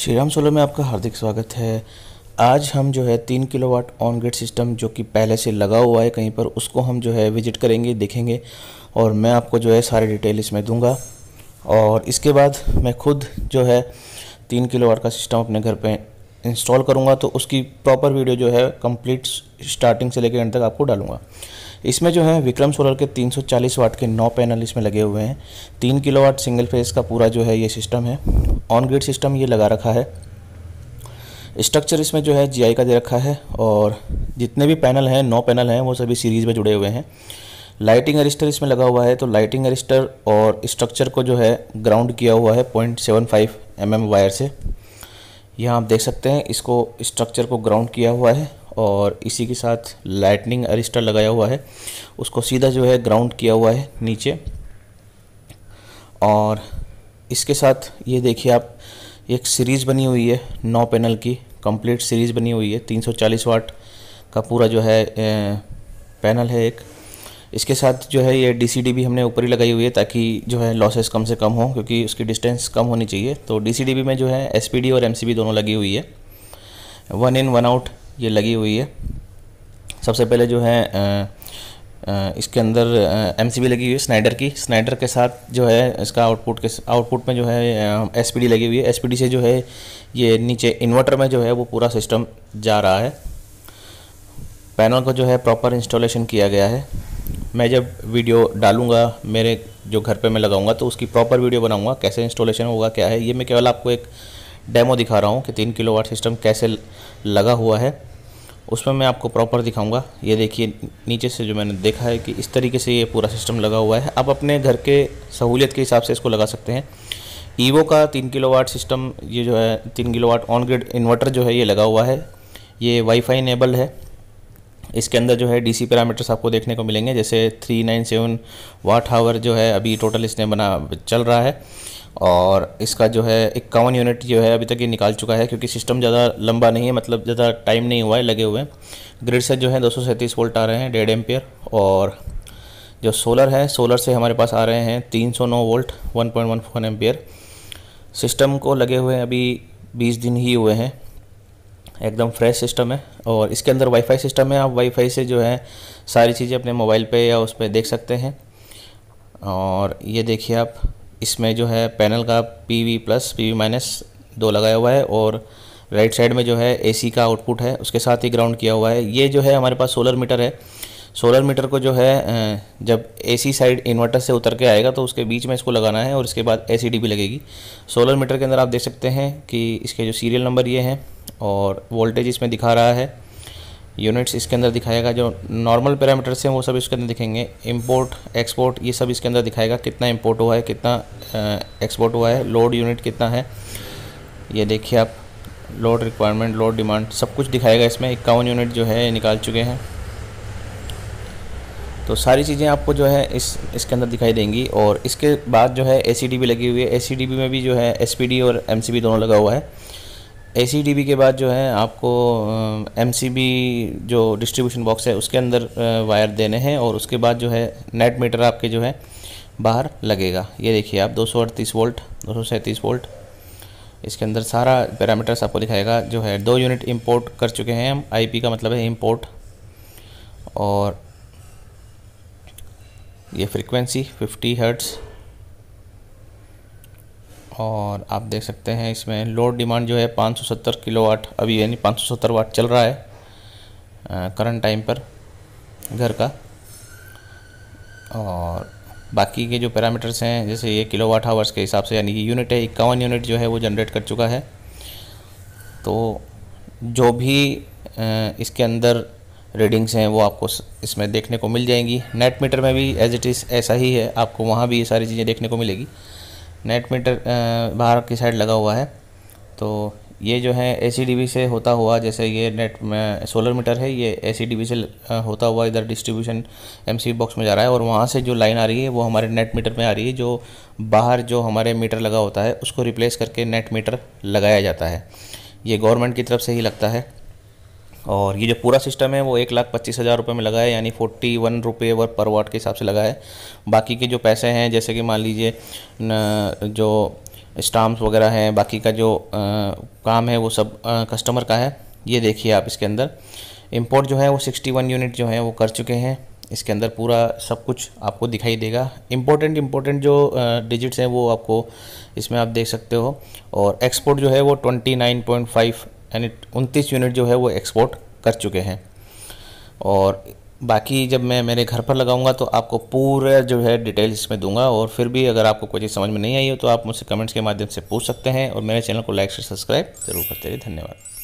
Shri Ram solo में आपका हार्दिक स्वागत है आज हम जो है तीन kilowatt on grid system जो कि पहले से लगा हुआ है कहीं पर उसको हम जो है विजिट करेंगे देखेंगे और मैं आपको जो है सारे डिटेल इसमें दूंगा और इसके बाद मैं खुद जो है तीन किलो वाट का सिस्टम अपने घर पे इंस्टॉल करूँगा तो उसकी प्रॉपर वीडियो जो है कम्प्लीट स्टार्टिंग से लेकर एंड तक आपको डालूँगा इसमें जो है विक्रम सोलर के 340 वाट के नौ पैनल इसमें लगे हुए हैं तीन किलो वाट सिंगल फेज़ का पूरा जो है ये सिस्टम है ऑन ग्रिड सिस्टम ये लगा रखा है स्ट्रक्चर इसमें जो है जी का दे रखा है और जितने भी पैनल हैं नौ पैनल हैं वो सभी सीरीज़ में जुड़े हुए हैं लाइटिंग अरिस्टर इसमें लगा हुआ है तो लाइटिंग अरिस्टर और स्ट्रक्चर को जो है ग्राउंड किया हुआ है point seven five M M wire से यहाँ आप देख सकते हैं इसको स्ट्रक्चर को ग्राउंड किया हुआ है और इसी के साथ लाइटनिंग अरिस्टा लगाया हुआ है उसको सीधा जो है ग्राउंड किया हुआ है नीचे और इसके साथ ये देखिए आप एक सीरीज़ बनी हुई है नौ पैनल की कंप्लीट सीरीज़ बनी हुई है 340 वाट का पूरा जो है पैनल है एक इसके साथ जो है ये डी सी डी भी हमने ऊपर ही लगाई हुई है ताकि जो है लॉसेस कम से कम हो क्योंकि उसकी डिस्टेंस कम होनी चाहिए तो डी सी डी में जो है एस पी डी और एम सी बी दोनों लगी हुई है वन इन वन आउट ये लगी हुई है सबसे पहले जो है इसके अंदर एम लगी हुई है स्नाइडर की स्नाइडर के साथ जो है इसका आउटपुट के आउटपुट में जो है एस लगी हुई है एस से जो है ये नीचे इन्वर्टर में जो है वो पूरा सिस्टम जा रहा है पैनल को जो है प्रॉपर इंस्टॉलेशन किया गया है मैं जब वीडियो डालूंगा मेरे जो घर पे मैं लगाऊंगा तो उसकी प्रॉपर वीडियो बनाऊंगा कैसे इंस्टॉलेशन होगा क्या है ये मैं केवल आपको एक डेमो दिखा रहा हूँ कि तीन किलो वाट सिस्टम कैसे लगा हुआ है उसमें मैं आपको प्रॉपर दिखाऊंगा ये देखिए नीचे से जो मैंने देखा है कि इस तरीके से ये पूरा सिस्टम लगा हुआ है आप अपने घर के सहूलियत के हिसाब से इसको लगा सकते हैं ईवो का तीन किलो वाट सिस्टम ये जो है तीन kilowatt on grid inverter जो है ये लगा हुआ है ये वाईफाई इनेबल है इसके अंदर जो है डीसी पैरामीटर्स आपको देखने को मिलेंगे जैसे 397 वाट हावर जो है अभी टोटल इसने बना चल रहा है और इसका जो है इक्यावन यूनिट जो है अभी तक ये निकाल चुका है क्योंकि सिस्टम ज़्यादा लंबा नहीं है मतलब ज़्यादा टाइम नहीं हुआ है लगे हुए ग्रिड से जो है दो वोल्ट आ रहे हैं डेढ़ एम्पियर और जो सोलर है सोलर से हमारे पास आ रहे हैं 309 वोल्ट 1.14 पॉइंट एम्पियर सिस्टम को लगे हुए अभी 20 दिन ही हुए हैं एकदम फ्रेश सिस्टम है और इसके अंदर वाईफाई सिस्टम है आप वाईफाई से जो है सारी चीज़ें अपने मोबाइल पे या उस पर देख सकते हैं और ये देखिए आप इसमें जो है पैनल का P V plus P V minus दो लगाया हुआ है और राइट साइड में जो है एसी का आउटपुट है उसके साथ ही ग्राउंड किया हुआ है ये जो है हमारे पास सोलर मीटर है सोलर मीटर को जो है जब एसी साइड इन्वर्टर से उतर के आएगा तो उसके बीच में इसको लगाना है और इसके बाद ए भी लगेगी सोलर मीटर के अंदर आप देख सकते हैं कि इसके जो सीरियल नंबर ये हैं और वोल्टेज इसमें दिखा रहा है यूनिट्स इसके अंदर दिखाएगा जो नॉर्मल पैरामीटर्स हैं वो सब इसके अंदर दिखेंगे इंपोर्ट एक्सपोर्ट ये सब इसके अंदर दिखाएगा कितना इंपोर्ट हुआ है कितना एक्सपोर्ट हुआ है लोड यूनिट कितना है ये देखिए आप लोड रिक्वायरमेंट लोड डिमांड सब कुछ दिखाएगा इसमें इक्यावन यूनिट जो है निकाल चुके हैं तो सारी चीज़ें आपको जो है इस इसके अंदर दिखाई देंगी और इसके बाद जो है ए भी लगी हुई है ए में भी जो है एस और एम दोनों लगा हुआ है ए के बाद जो है आपको एम जो डिस्ट्रीब्यूशन बॉक्स है उसके अंदर वायर देने हैं और उसके बाद जो है नेट मीटर आपके जो है बाहर लगेगा ये देखिए आप दो वोल्ट दो वोल्ट इसके अंदर सारा पैरामीटर्स आपको दिखाएगा जो है दो यूनिट इंपोर्ट कर चुके हैं हम आईपी का मतलब है इंपोर्ट और ये फ्रीक्वेंसी 50 हर्ट्ज़ और आप देख सकते हैं इसमें लोड डिमांड जो है 570 किलोवाट अभी यानी 570 वाट चल रहा है करंट टाइम पर घर का और बाकी के जो पैरामीटर्स हैं जैसे ये किलोवाट आवर्स के हिसाब से यानी कि यूनिट है इक्यावन यूनिट जो है वो जनरेट कर चुका है तो जो भी इसके अंदर रीडिंग्स हैं वो आपको इसमें देखने को मिल जाएंगी नेट मीटर में भी एज इट इज़ ऐसा ही है आपको वहाँ भी ये सारी चीज़ें देखने को मिलेगी नेट मीटर बाहर की साइड लगा हुआ है तो ये जो है ए से होता हुआ जैसे ये नेट सोलर मीटर है ये ए से होता हुआ इधर डिस्ट्रीब्यूशन एम बॉक्स में जा रहा है और वहाँ से जो लाइन आ रही है वो हमारे नेट मीटर में आ रही है जो बाहर जो हमारे मीटर लगा होता है उसको रिप्लेस करके नेट मीटर लगाया जाता है ये गवर्नमेंट की तरफ से ही लगता है और ये जो पूरा सिस्टम है वो एक लाख पच्चीस हज़ार रुपये में लगा है यानी फोर्टी वन रुपये वर पर वाट के हिसाब से लगा है बाकी के जो पैसे हैं जैसे कि मान लीजिए जो स्टाम्प्स वगैरह हैं बाकी का जो आ, काम है वो सब आ, कस्टमर का है ये देखिए आप इसके अंदर इम्पोर्ट जो है वो सिक्सटी वन यूनिट जो है वो कर चुके हैं इसके अंदर पूरा सब कुछ आपको दिखाई देगा इम्पोर्टेंट इम्पोर्टेंट जो डिजिट्स हैं वो आपको इसमें आप देख सकते हो और एक्सपोर्ट जो है वो ट्वेंटी नाइन पॉइंट फाइव यानी उनतीस यूनिट जो है वो एक्सपोर्ट कर चुके हैं और बाकी जब मैं मेरे घर पर लगाऊंगा तो आपको पूरा जो है डिटेल इसमें दूंगा और फिर भी अगर आपको कोई चीज़ समझ में नहीं आई हो तो आप मुझसे कमेंट्स के माध्यम से पूछ सकते हैं और मेरे चैनल को लाइक से सब्सक्राइब ज़रूर करते रहिए धन्यवाद